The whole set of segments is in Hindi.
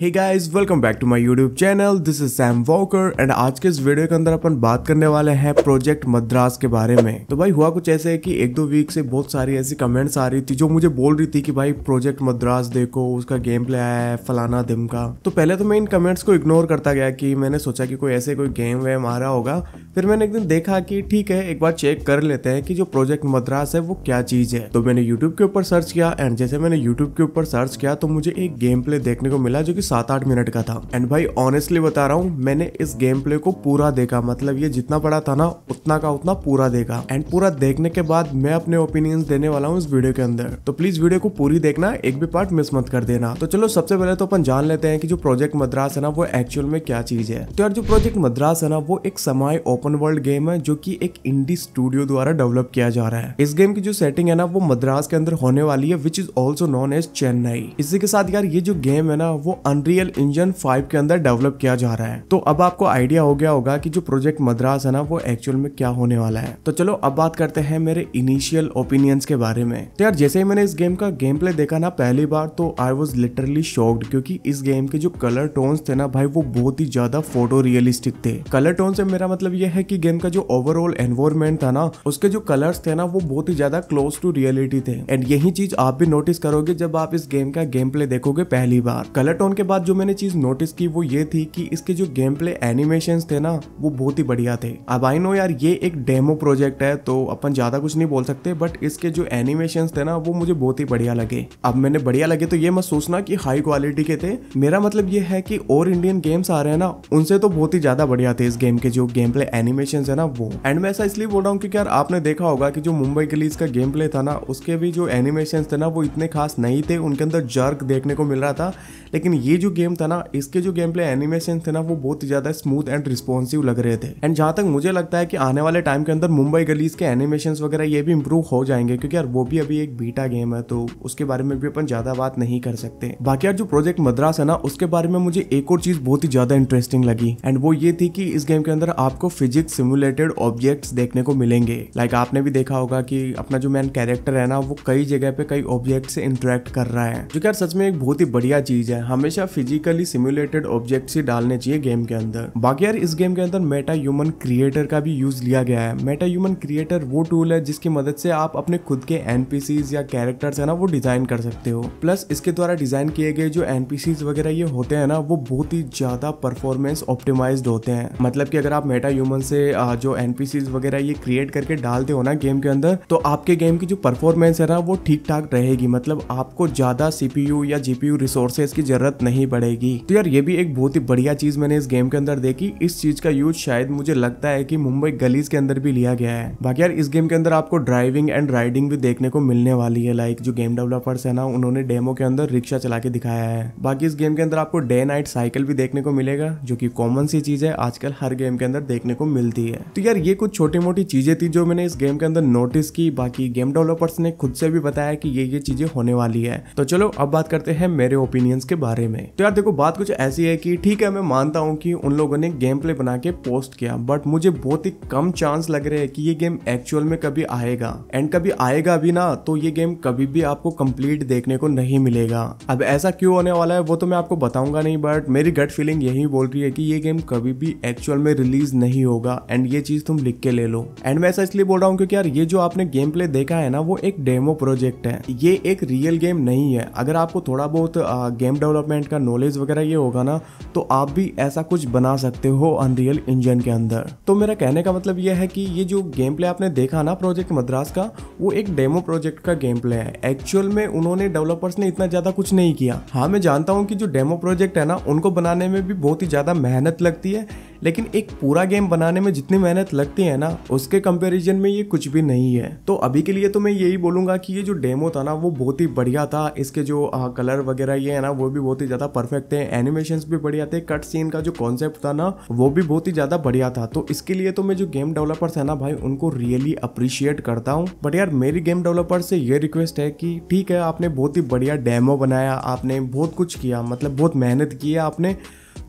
hey guys welcome back to my YouTube channel this is Sam Walker and आज के इस वीडियो के अंदर अपन बात करने वाले हैं प्रोजेक्ट मद्रास के बारे में तो भाई हुआ कुछ ऐसे है कि एक दो वीक से बहुत सारी ऐसी कमेंट्स आ रही थी जो मुझे बोल रही थी कि भाई प्रोजेक्ट मद्रास देखो उसका गेम प्ले आया है फलाना दिम का तो पहले तो मैं इन कमेंट्स को इग्नोर करता गया कि मैंने सोचा कि कोई ऐसे कोई गेम वेम आ रहा होगा फिर मैंने एक दिन देखा कि ठीक है एक बार चेक कर लेते हैं कि जो प्रोजेक्ट मद्रास है वो क्या चीज है तो मैंने यूट्यूब के ऊपर सर्च किया एंड जैसे मैंने यूट्यूब के ऊपर सर्च किया तो मुझे एक गेम प्ले देखने को मिला जो कि सात आठ मिनट का था एंड भाई ऑनेस्टली बता रहा हूँ मैंने इस गेम प्ले को पूरा देखा मतलब ये जितना पड़ा था ना उतना का उतना पूरा देखा एंड पूरा देखने के बाद मैं अपने ओपिनियंस देने वाला हूँ इस वीडियो के अंदर तो प्लीज वीडियो को पूरी देखना एक भी पार्ट मिस मत कर देना तो चलो सबसे पहले तो अपन जान लेते हैं कि जो प्रोजेक्ट मद्रास है ना वो एक्चुअल में क्या चीज है तो यार जो प्रोजेक्ट मद्रास है ना वो एक समाय ओपन वर्ल्ड गेम है जो की एक इंडी स्टूडियो द्वारा डेवलप किया जा रहा है इस गेम की जो सेटिंग है ना वो मद्रास के अंदर होने वाली है which is also known as Chennai इसी के साथ यार ये जो गेम है ना वो अनरियल इंजन 5 के अंदर डेवलप किया जा रहा है तो अब आपको आइडिया हो गया होगा कि जो प्रोजेक्ट मद्रास है ना वो एक्चुअल में क्या होने वाला है तो चलो अब बात करते हैं मेरे इनिशियल ओपिनियंस के बारे में तो यार जैसे ही मैंने इस गेम का गेम प्ले देखा ना पहली बार तो आई वॉज लिटरली शॉक्ड क्योंकि इस गेम के जो कलर टोन्स थे ना भाई वो बहुत ही ज्यादा फोटो रियलिस्टिक थे कलर टोन से मेरा मतलब ये है कि गेम का जो ओवरऑल एनवायरमेंट था ना उसके जो कलर्स थे ना वो बहुत ही ज्यादा क्लोज टू रियलिटी थे एंड यही चीज आप भी नोटिस करोगे जब आप इस गेम का गेम प्ले देखोगे पहली बार कलर टोन के बाद जो मैंने चीज नोटिस की वो ये थी कि इसके जो गेम प्ले एनिमेशन थे ना वो बहुत ही बढ़िया थे अब आई नो यार ये एक डेमो प्रोजेक्ट है तो अपन ज्यादा कुछ नहीं बोल सकते बट इसके जो एनिमेशन थे ना वो मुझे बहुत ही बढ़िया लगे अब मैंने बढ़िया लगे तो ये मत सोचना की हाई क्वालिटी के थे मेरा मतलब ये है की और इंडियन गेम्स आ रहे हैं ना उनसे तो बहुत ही ज्यादा बढ़िया थे इस गेम के जो गेम प्ले एनिमेशन है ना वो एंड मैं ऐसा इसलिए बोल रहा हूँ क्योंकि यार आपने देखा होगा कि जो मुंबई के लिए इसका गेम प्ले था ना उसके भी जो एनिमेशन थे ना वो इतने खास नहीं थे उनके अंदर जर्क देखने को मिल रहा था लेकिन ये जो गेम था ना इसके जो गेम प्ले एनिमेशन थे ना वो बहुत ही ज्यादा स्मूथ एंड रिस्पॉन्सिव लग रहे थे एंड जहां तक मुझे लगता है कि आने वाले टाइम के अंदर मुंबई गलीज के एनिमेशन वगैरह ये भी इम्प्रूव हो जाएंगे क्योंकि यार वो भी अभी एक बीटा गेम है तो उसके बारे में भी अपन ज्यादा बात नहीं कर सकते बाकी यार जो प्रोजेक्ट मद्रास है ना उसके बारे में मुझे एक और चीज बहुत ही ज्यादा इंटरेस्टिंग लगी एंड वो ये थी कि इस गेम के अंदर आपको फिजिक्स सिमुलेटेड ऑब्जेक्ट्स देखने को मिलेंगे लाइक like आपने भी देखा होगा कि अपना जो मेन कैरेक्टर है ना वो कई जगह पे कई ऑब्जेक्ट से इंटरेक्ट कर रहा है जो कि यार सच में एक बहुत ही बढ़िया चीज है हमेशा या फिजिकली सिमुलेटेड ऑब्जेक्ट ही डालने चाहिए गेम के अंदर बाकी यार इस गेम के अंदर मेटा ह्यूमन क्रिएटर का भी यूज लिया गया है मेटा ह्यूमन क्रिएटर वो टूल है जिसकी मदद से आप अपने खुद के एनपीसीज या कैरेक्टर्स है ना वो डिजाइन कर सकते हो प्लस इसके द्वारा डिजाइन किए गए जो एनपीसीज वगैरह ये होते हैं ना वो बहुत ही ज्यादा परफॉर्मेंस ऑप्टिमाइज होते हैं मतलब की अगर आप मेटा ह्यूमन से जो एनपीसीज वगैरह ये क्रिएट करके डालते हो ना गेम के अंदर तो आपके गेम की जो परफॉर्मेंस है ना वो ठीक ठाक रहेगी मतलब आपको ज्यादा सीपीयू या जीपीयू रिसोर्सेज की जरूरत नहीं नहीं बढ़ेगी तो यार ये भी एक बहुत ही बढ़िया चीज मैंने इस गेम के अंदर देखी इस चीज का यूज शायद मुझे लगता है की मुंबई गलीज के अंदर भी लिया गया है बाकी यार इस गेम के अंदर आपको ड्राइविंग एंड राइडिंग भी देखने को मिलने वाली है लाइक जो गेम डेवलपर्स है ना उन्होंने डेमो के अंदर रिक्शा चला के दिखाया है बाकी इस गेम के अंदर आपको डे नाइट साइकिल भी देखने को मिलेगा जो की कॉमन सी चीज है आजकल हर गेम के अंदर देखने को मिलती है तो यार ये कुछ छोटी मोटी चीजें थी जो मैंने इस गेम के अंदर नोटिस की बाकी गेम डेवलपर्स ने खुद से भी बताया कि ये ये चीजें होने वाली है तो चलो अब बात करते हैं मेरे ओपिनियंस के बारे में तो यार देखो बात कुछ ऐसी है कि ठीक है मैं मानता हूँ कि उन लोगों ने गेम प्ले बना के पोस्ट किया बट मुझे बहुत ही कम चांस लग रहे हैं कि ये गेम एक्चुअल में कभी आएगा एंड कभी आएगा भी ना तो ये गेम कभी भी आपको कम्प्लीट देखने को नहीं मिलेगा अब ऐसा क्यों होने वाला है वो तो मैं आपको बताऊंगा नहीं बट मेरी गट फीलिंग यही बोल रही है कि ये गेम कभी भी एक्चुअल में रिलीज नहीं होगा एंड ये चीज तुम लिख के ले लो एंड मैं ऐसा इसलिए बोल रहा हूँ क्योंकि यार ये जो आपने गेम प्ले देखा है ना वो एक डेमो प्रोजेक्ट है ये एक रियल गेम नहीं है अगर आपको थोड़ा बहुत गेम डेवलपमेंट डेवलपमेंट का नॉलेज वगैरह ये होगा ना तो आप भी ऐसा कुछ बना सकते हो अनरियल इंजन के अंदर तो मेरा कहने का मतलब यह है कि ये जो गेम प्ले आपने देखा ना प्रोजेक्ट मद्रास का वो एक डेमो प्रोजेक्ट का गेम प्ले है एक्चुअल में उन्होंने डेवलपर्स ने इतना ज़्यादा कुछ नहीं किया हाँ मैं जानता हूँ कि जो डेमो प्रोजेक्ट है ना उनको बनाने में भी बहुत ही ज़्यादा मेहनत लगती है लेकिन एक पूरा गेम बनाने में जितनी मेहनत लगती है ना उसके कंपेरिजन में ये कुछ भी नहीं है तो अभी के लिए तो मैं यही बोलूंगा कि ये जो डेमो था ना वो बहुत ही बढ़िया था इसके जो आ, कलर वगैरह ये है ना वो भी बहुत ही ज्यादा परफेक्ट थे एनिमेशन भी बढ़िया थे कट सीन का जो कॉन्सेप्ट था ना वो भी बहुत ही ज्यादा बढ़िया था तो इसके लिए तो मैं जो गेम डेवलपर्स है ना भाई उनको रियली अप्रिशिएट करता हूँ बट यार मेरी गेम डेवलपर से ये रिक्वेस्ट है कि ठीक है आपने बहुत ही बढ़िया डेमो बनाया आपने बहुत कुछ किया मतलब बहुत मेहनत की है आपने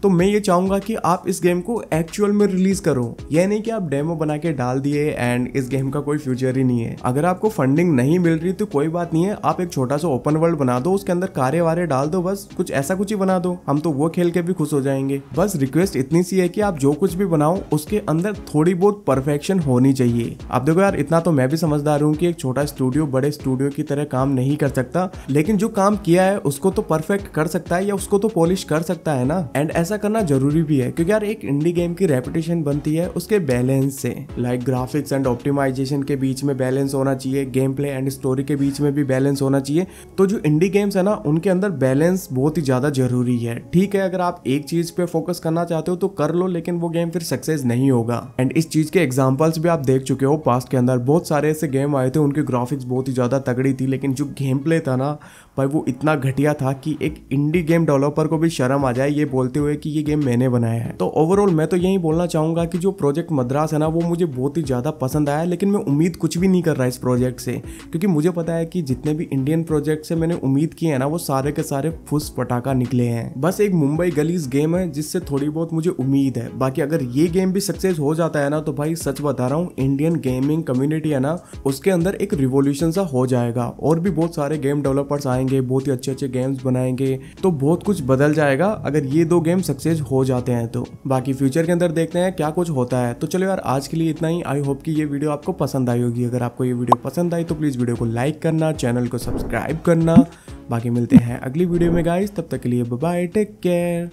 तो मैं ये चाहूंगा कि आप इस गेम को एक्चुअल में रिलीज करो यह नहीं कि आप डेमो बना के डाल दिए एंड इस गेम का कोई फ्यूचर ही नहीं है अगर आपको फंडिंग नहीं मिल रही तो कोई बात नहीं है आप एक छोटा सा ओपन वर्ल्ड बना दो उसके अंदर कारे वारे डाल दो बस कुछ ऐसा कुछ ही बना दो हम तो वो खेल के भी खुश हो जाएंगे बस रिक्वेस्ट इतनी सी है कि आप जो कुछ भी बनाओ उसके अंदर थोड़ी बहुत परफेक्शन होनी चाहिए आप देखो यार इतना तो मैं भी समझदार हूँ कि एक छोटा स्टूडियो बड़े स्टूडियो की तरह काम नहीं कर सकता लेकिन जो काम किया है उसको तो परफेक्ट कर सकता है या उसको तो पॉलिश कर सकता है ना एंड ऐसा करना जरूरी भी है क्योंकि यार एक इंडी गेम की रेपुटेशन बनती है उसके बैलेंस से लाइक ग्राफिक्स एंड ऑप्टिमाइजेशन के बीच में बैलेंस होना चाहिए गेम प्ले एंड स्टोरी के बीच में भी बैलेंस होना चाहिए तो जो इंडी गेम्स है ना उनके अंदर बैलेंस बहुत ही ज़्यादा जरूरी है ठीक है अगर आप एक चीज़ पे फोकस करना चाहते हो तो कर लो लेकिन वो गेम फिर सक्सेस नहीं होगा एंड इस चीज़ के एग्जाम्पल्स भी आप देख चुके हो पास्ट के अंदर बहुत सारे ऐसे गेम आए थे उनकी ग्राफिक्स बहुत ही ज़्यादा तगड़ी थी लेकिन जो गेम प्ले था ना भाई वो इतना घटिया था कि एक इंडी गेम डेवलपर को भी शर्म आ जाए ये बोलते हुए है कि ये गेम मैंने बनाया है तो ओवरऑल मैं तो यही बोलना चाहूंगा कि जो प्रोजेक्ट मद्रास है ना वो मुझे बहुत ही ज़्यादा पसंद आया लेकिन मैं उम्मीद कुछ भी नहीं कर रहा इस प्रोजेक्ट से क्योंकि मुझे पता है कि जितने भी इंडियन प्रोजेक्ट से मैंने उम्मीद की है ना वो सारे के सारे फुस पटाखा निकले हैं बस एक मुंबई गलीज गेम है जिससे थोड़ी बहुत मुझे उम्मीद है बाकी अगर ये गेम भी सक्सेस हो जाता है ना तो भाई सच बता रहा हूँ इंडियन गेमिंग कम्युनिटी है ना उसके अंदर एक रिवोल्यूशन सा हो जाएगा और भी बहुत सारे गेम डेवलपर्स आएंगे बहुत ही अच्छे अच्छे गेम्स बनाएंगे तो बहुत कुछ बदल जाएगा अगर ये दो गेम सक्सेस हो जाते हैं तो बाकी फ्यूचर के अंदर देखते हैं क्या कुछ होता है तो चलो यार आज के लिए इतना ही आई होप कि ये वीडियो आपको पसंद आई होगी अगर आपको ये वीडियो पसंद आई तो प्लीज़ वीडियो को लाइक करना चैनल को सब्सक्राइब करना बाकी मिलते हैं अगली वीडियो में गाइज तब तक के लिए बाय टेक केयर